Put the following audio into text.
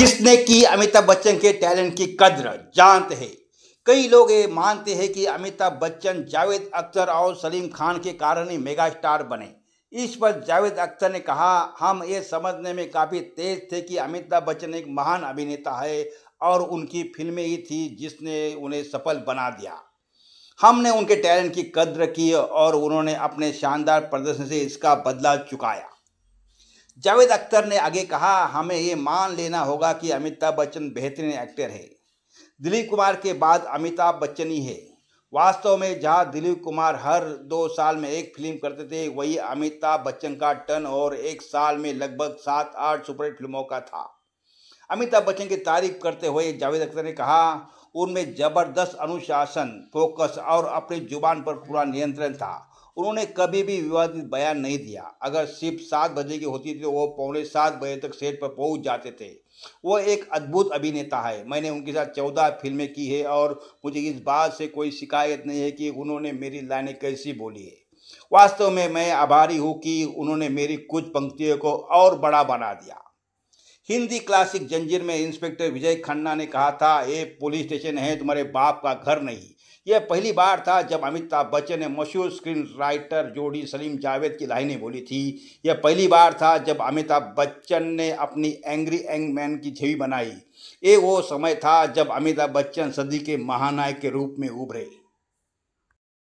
किसने की अमिताभ बच्चन के टैलेंट की कद्र जानते हैं कई लोग ये मानते हैं कि अमिताभ बच्चन जावेद अख्तर और सलीम खान के कारण ही मेगा स्टार बने इस पर जावेद अख्तर ने कहा हम ये समझने में काफ़ी तेज थे कि अमिताभ बच्चन एक महान अभिनेता है और उनकी फिल्में ही थी जिसने उन्हें सफल बना दिया हमने उनके टैलेंट की कद्र की और उन्होंने अपने शानदार प्रदर्शन से इसका बदला चुकाया जावेद अख्तर ने आगे कहा हमें ये मान लेना होगा कि अमिताभ बच्चन बेहतरीन एक्टर है दिलीप कुमार के बाद अमिताभ बच्चन ही है वास्तव में जहां दिलीप कुमार हर दो साल में एक फिल्म करते थे वही अमिताभ बच्चन का टर्न और एक साल में लगभग सात आठ सुपरहिट फिल्मों का था अमिताभ बच्चन की तारीफ करते हुए जावेद अख्तर ने कहा उनमें जबरदस्त अनुशासन फोकस और अपनी जुबान पर पूरा नियंत्रण था उन्होंने कभी भी विवादित बयान नहीं दिया अगर सिर्फ सात बजे की होती थी तो वो पौने सात बजे तक सेट पर पहुंच जाते थे वो एक अद्भुत अभिनेता है मैंने उनके साथ चौदह फिल्में की है और मुझे इस बात से कोई शिकायत नहीं है कि उन्होंने मेरी लाइनें कैसी बोली है वास्तव में मैं आभारी हूँ कि उन्होंने मेरी कुछ पंक्तियों को और बड़ा बना दिया हिंदी क्लासिक जंजीर में इंस्पेक्टर विजय खन्ना ने कहा था ये पुलिस स्टेशन है तुम्हारे बाप का घर नहीं यह पहली बार था जब अमिताभ बच्चन ने मशहूर स्क्रीन राइटर जोड़ी सलीम जावेद की लाइनें बोली थी यह पहली बार था जब अमिताभ बच्चन ने अपनी एंग्री एंग मैन की छवि बनाई ये वो समय था जब अमिताभ बच्चन सदी के महानायक के रूप में उभरे